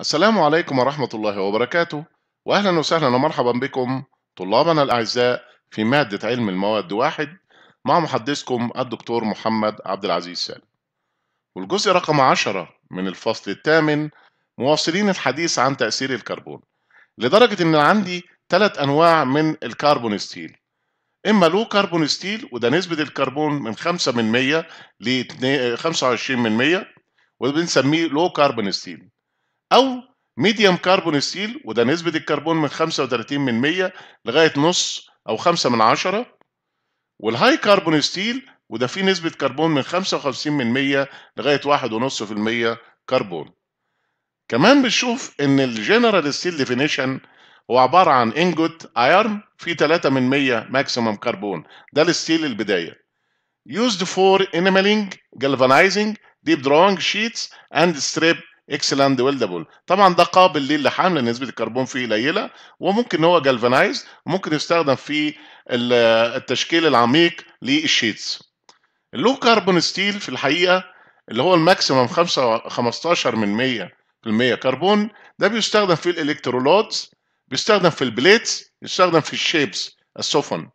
السلام عليكم ورحمة الله وبركاته وأهلا وسهلا ومرحبا بكم طلابنا الأعزاء في مادة علم المواد واحد مع محدثكم الدكتور محمد عبد العزيز سالم والجزء رقم عشرة من الفصل الثامن مواصلين الحديث عن تأثير الكربون لدرجة إن عندي ثلاث أنواع من الكربون ستيل إما لو كربون ستيل وده نسبة الكربون من 5 من 100 ل 25 من 100 وبنسميه لو كربون ستيل او ميديوم كربون ستيل وده نسبه الكربون من 35 من 100 لغايه نص او 5 من 10 والهاي كربون ستيل وده فيه نسبه كربون من 55 من 100 لغايه 1.5% كربون كمان بنشوف ان الجنرال ستيل ديفينيشن هو عباره عن انجوت ايرن فيه 3 من 100 ماكسيمم كربون ده الستيل البدايه used for enameling galvanizing deep drawing sheets and strip اكسلاند ويلدبل طبعا ده قابل للحام لان نسبه الكربون فيه قليله وممكن هو جلفنايز ممكن يستخدم في التشكيل العميق للشيتس اللو كربون ستيل في الحقيقه اللي هو الماكسيمم 15 من 100 في المية كربون ده بيستخدم في الالكترولودز بيستخدم في البليتس بيستخدم في الشيبس السفن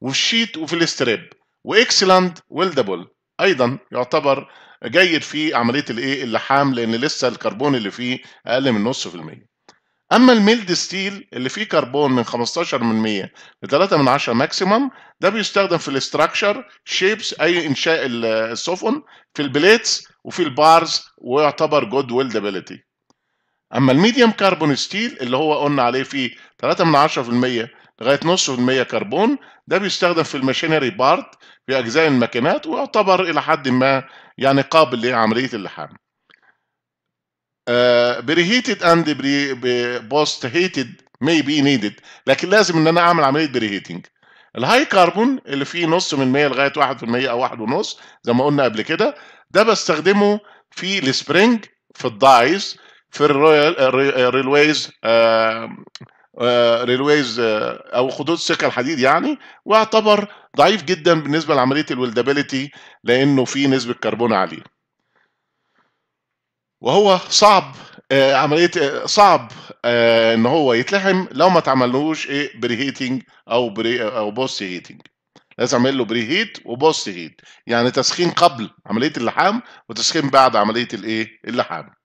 والشيت وفي الاستريب واكسلاند ويلدبل ايضا يعتبر جيد في عمليه الايه اللحام لان لسه الكربون اللي فيه اقل من نص في المية اما الميلد ستيل اللي فيه كربون من 15 من 100 ل 3 من 10 ماكسيمم ده بيستخدم في الاستراكشر شيبس اي انشاء السفن في البليتس وفي البارز ويعتبر جود ويلدابيلتي اما الميديوم كربون ستيل اللي هو قلنا عليه فيه 3 من 10% لغايه نص في المية كربون ده بيستخدم في الماشينري بارت في أجزاء الماكينات ويعتبر إلى حد ما يعني قابل لعملية اللحام. بريهيتد اند بوست هيتد مي بي نيدد لكن لازم ان انا اعمل عمليه بريهيتنج الهاي كربون اللي فيه نص من 100 لغايه 1% او واحد ونص زي ما قلنا قبل كده ده بستخدمه في السبرينج في الدايز في الريلويز آه، ريلويز آه، آه، او خطوط السكه الحديد يعني واعتبر ضعيف جدا بالنسبه لعمليه الولدابيلتي لانه في نسبه كربون عاليه. وهو صعب آه، عمليه صعب ان هو يتلحم لو ما اتعملوش ايه بري هيتنج او بري او بوست هيتنج. لازم اعمل له بري هيت وبوست هيت يعني تسخين قبل عمليه اللحام وتسخين بعد عمليه الايه اللحام.